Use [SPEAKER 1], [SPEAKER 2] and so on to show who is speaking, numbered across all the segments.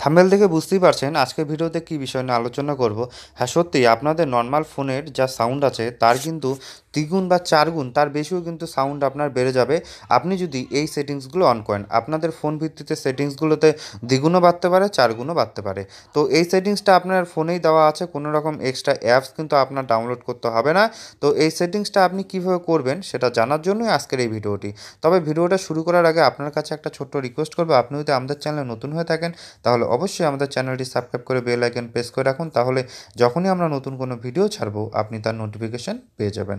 [SPEAKER 1] থামেল দেখে বুঝতেই পারছেন আজকের ভিডিওতে কি বিষয় নিয়ে আলোচনা করব হ্যাঁ সত্যি আপনাদের নর্মাল ফোনের যা সাউন্ড আছে তার কিন্তু দ্বিগুণ বা চারগুণ তার বেশিও কিন্তু সাউন্ড আপনার বেড়ে যাবে আপনি যদি এই সেটিংসগুলো অন করেন আপনাদের ফোন ভিত্তিতে সেটিংসগুলোতে দ্বিগুণও বাড়তে পারে চারগুণও বাড়তে পারে তো এই সেটিংসটা আপনার ফোনেই দেওয়া আছে কোনো রকম এক্সট্রা অ্যাপস কিন্তু আপনার ডাউনলোড করতে হবে না তো এই সেটিংসটা আপনি কীভাবে করবেন সেটা জানার জন্যই আজকের এই ভিডিওটি তবে ভিডিওটা শুরু করার আগে আপনার কাছে একটা ছোট্ট রিকোয়েস্ট করবো আপনি যদি আমাদের চ্যানেলে নতুন হয়ে থাকেন তাহলে অবশ্যই আমাদের চ্যানেলটি সাবস্ক্রাইব করে বেল আইকন প্রেস করে রাখুন তাহলে যখনই আমরা নতুন কোনো ভিডিও ছাড়বো আপনি তার নোটিফিকেশান পেয়ে যাবেন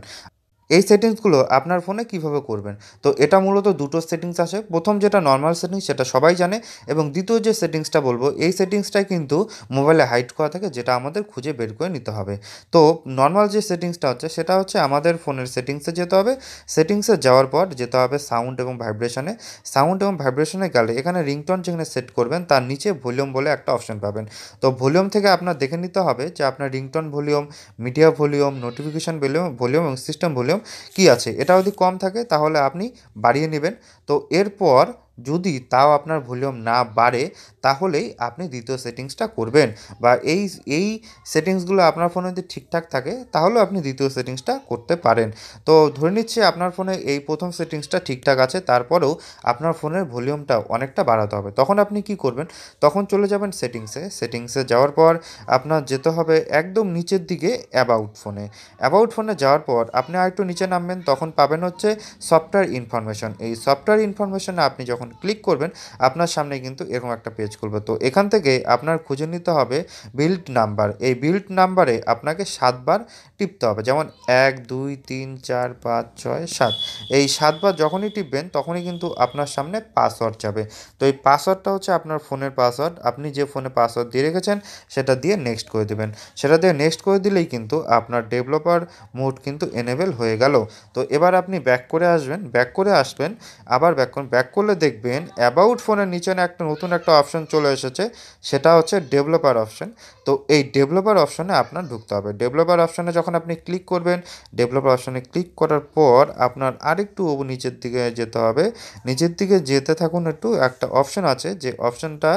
[SPEAKER 1] এই সেটিংসগুলো আপনার ফোনে কিভাবে করবেন তো এটা মূলত দুটো সেটিংস আছে প্রথম যেটা নর্মাল সেটিংস সেটা সবাই জানে এবং দ্বিতীয় যে সেটিংসটা বলবো এই সেটিংসটাই কিন্তু মোবাইলে হাইট করা থাকে যেটা আমাদের খুঁজে বের করে নিতে হবে তো নর্মাল যে সেটিংসটা হচ্ছে সেটা হচ্ছে আমাদের ফোনের সেটিংসে যেতে হবে সেটিংসে যাওয়ার পর যেতে হবে সাউন্ড এবং ভাইব্রেশনে সাউন্ড এবং ভাইব্রেশনে গেলে এখানে রিংটন যেখানে সেট করবেন তার নিচে ভলিউম বলে একটা অপশন পাবেন তো ভলিউম থেকে আপনার দেখে নিতে হবে যে আপনার ringtone volume media volume notification volume volume এবং সিস্টেম ভলিউম নিয়ম কি আছে এটা যদি কম থাকে তাহলে আপনি বাড়িয়ে নেবেন তো এরপর যদি তাও আপনার ভলিউম না বাড়ে তাহলেই আপনি দ্বিতীয় সেটিংসটা করবেন বা এই এই সেটিংসগুলো আপনার ফোনে যদি ঠিকঠাক থাকে তাহলে আপনি দ্বিতীয় সেটিংসটা করতে পারেন তো ধরে নিচ্ছি আপনার ফোনে এই প্রথম সেটিংসটা ঠিকঠাক আছে তারপরেও আপনার ফোনের ভলিউমটা অনেকটা বাড়াতে হবে তখন আপনি কি করবেন তখন চলে যাবেন সেটিংসে সেটিংসে যাওয়ার পর আপনার যেতে হবে একদম নিচের দিকে অ্যাবাউট ফোনে অ্যাবাউট ফোনে যাওয়ার পর আপনি আরেকটু নিচে নামবেন তখন পাবেন হচ্ছে সফটওয়্যার ইনফরমেশন এই সফটওয়্যার ইনফরমেশনে আপনি যখন ক্লিক করবেন আপনার সামনে কিন্তু এরকম একটা পেজ ইউজ করবে তো এখান থেকে আপনার খুঁজে নিতে হবে বিল্ড নাম্বার এই বিল্ড নাম্বারে আপনাকে সাতবার টিপতে হবে যেমন এক দুই তিন চার পাঁচ ছয় সাত এই সাতবার যখনই টিপবেন তখনই কিন্তু আপনার সামনে পাসওয়ার্ড যাবে তো এই পাসওয়ার্ডটা হচ্ছে আপনার ফোনের পাসওয়ার্ড আপনি যে ফোনে পাসওয়ার্ড দিয়ে রেখেছেন সেটা দিয়ে নেক্সট করে দেবেন সেটা দিয়ে নেক্সট করে দিলেই কিন্তু আপনার ডেভেলপার মোড কিন্তু এনেবেল হয়ে গেল তো এবার আপনি ব্যাক করে আসবেন ব্যাক করে আসবেন আবার ব্যাক ব্যাক করলে দেখবেন অ্যাবাউট ফোনের নিচে একটা নতুন একটা অপশন অপশন চলে এসেছে সেটা হচ্ছে ডেভেলপার অপশন তো এই ডেভেলপার অপশনে আপনার ঢুকতে হবে ডেভেলপার অপশনে যখন আপনি ক্লিক করবেন ডেভেলপার অপশনে ক্লিক করার পর আপনার আরেকটু নিচের দিকে যেতে হবে নিচের দিকে যেতে থাকুন একটু একটা অপশন আছে যে অপশনটা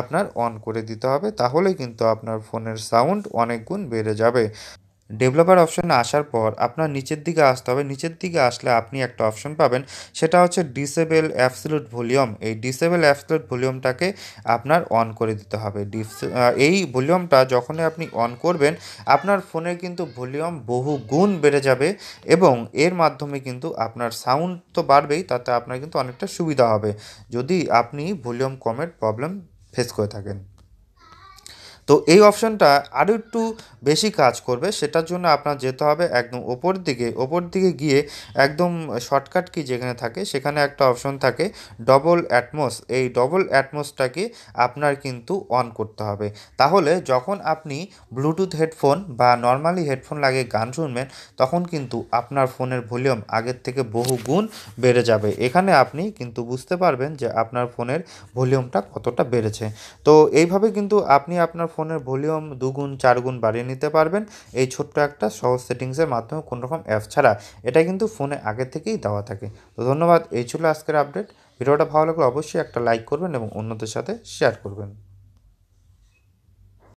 [SPEAKER 1] আপনার অন করে দিতে হবে তাহলে কিন্তু আপনার ফোনের সাউন্ড অনেক গুণ বেড়ে যাবে ডেভেলপার অপশানে আসার পর আপনার নিচের দিকে আসতে হবে নিচের দিকে আসলে আপনি একটা অপশন পাবেন সেটা হচ্ছে ডিসেবল অ্যাপসলুট ভলিউম এই ডিসেবল অ্যাপসলুট ভলিউমটাকে আপনার অন করে দিতে হবে এই ভলিউমটা যখনই আপনি অন করবেন আপনার ফোনের কিন্তু ভলিউম বহু গুণ বেড়ে যাবে এবং এর মাধ্যমে কিন্তু আপনার সাউন্ড তো বাড়বেই তাতে আপনার কিন্তু অনেকটা সুবিধা হবে যদি আপনি ভলিউম কমের প্রবলেম ফেস করে থাকেন তো এই অপশনটা আরও একটু বেশি কাজ করবে সেটার জন্য আপনার যেতে হবে একদম ওপর দিকে ওপর দিকে গিয়ে একদম শর্টকাট কি যেখানে থাকে সেখানে একটা অপশন থাকে ডবল অ্যাটমোস এই ডবল অ্যাটমোসটাকে আপনার কিন্তু অন করতে হবে তাহলে যখন আপনি ব্লুটুথ হেডফোন বা নর্মালি হেডফোন লাগে গান শুনবেন তখন কিন্তু আপনার ফোনের ভলিউম আগের থেকে বহু গুণ বেড়ে যাবে এখানে আপনি কিন্তু বুঝতে পারবেন যে আপনার ফোনের ভলিউমটা কতটা বেড়েছে তো এইভাবে কিন্তু আপনি আপনার ফোনের ভলিউম দুগুণ চারগুণ বাড়িয়ে নিতে পারবেন এই ছোট্ট একটা সহজ সেটিংসের মাধ্যমে কোনোরকম অ্যাপ ছাড়া এটা কিন্তু ফোনে আগে থেকেই দেওয়া থাকে তো ধন্যবাদ এই ছিল আজকের আপডেট ভিডিওটা ভালো লাগলে অবশ্যই একটা লাইক করবেন এবং অন্যদের সাথে শেয়ার করবেন